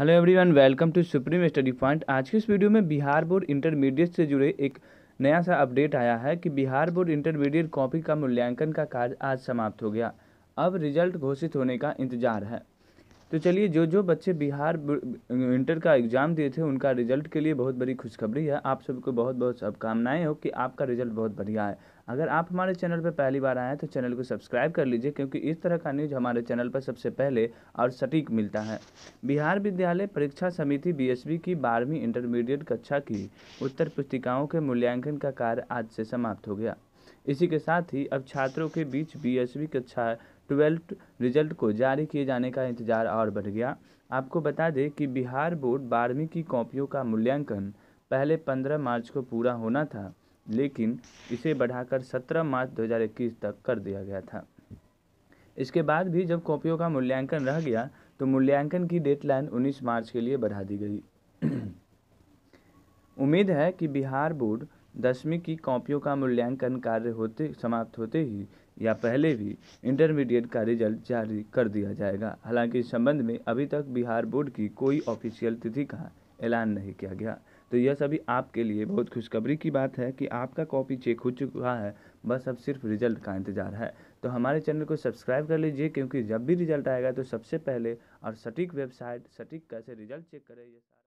hello everyone welcome to supreme study point आज के इस वीडियो में बिहार बोर्ड इंटरमीडिएट से जुड़े एक नया सा अपडेट आया है कि बिहार बोर्ड इंटरमीडिएट कॉपी का मूल्यांकन का कार्य आज समाप्त हो गया अब रिजल्ट घोषित होने का इंतजार है तो चलिए जो जो बच्चे बिहार इंटर का एग्ज़ाम दिए थे उनका रिजल्ट के लिए बहुत बड़ी खुशखबरी है आप सबको बहुत बहुत शुभकामनाएं हो कि आपका रिजल्ट बहुत बढ़िया है अगर आप हमारे चैनल पर पहली बार आए हैं तो चैनल को सब्सक्राइब कर लीजिए क्योंकि इस तरह का न्यूज़ हमारे चैनल पर सबसे पहले और सटीक मिलता है बिहार विद्यालय परीक्षा समिति बीएसबी की बारहवीं इंटरमीडिएट कक्षा की उत्तर पुस्तिकाओं के मूल्यांकन का कार्य आज से समाप्त हो गया इसी के साथ ही अब छात्रों के बीच बीएसवी कक्षा ट्वेल्थ रिजल्ट को जारी किए जाने का इंतजार और बढ़ गया आपको बता दें कि बिहार बोर्ड बारहवीं की कॉपियों का मूल्यांकन पहले 15 मार्च को पूरा होना था लेकिन इसे बढ़ाकर 17 मार्च 2021 तक कर दिया गया था इसके बाद भी जब कॉपियों का मूल्यांकन रह गया तो मूल्यांकन की डेडलाइन 19 मार्च के लिए बढ़ा दी गई उम्मीद है कि बिहार बोर्ड दसवीं की कॉपियों का मूल्यांकन कार्य होते समाप्त होते ही या पहले भी इंटरमीडिएट का रिजल्ट जारी कर दिया जाएगा हालांकि इस संबंध में अभी तक बिहार बोर्ड की कोई ऑफिशियल तिथि का ऐलान नहीं किया गया तो यह सभी आपके लिए बहुत खुशखबरी की बात है कि आपका कॉपी चेक हो चुका है बस अब सिर्फ रिजल्ट का इंतजार है तो हमारे चैनल को सब्सक्राइब कर लीजिए क्योंकि जब भी रिजल्ट आएगा तो सबसे पहले और सटीक वेबसाइट सटीक कैसे रिजल्ट चेक करें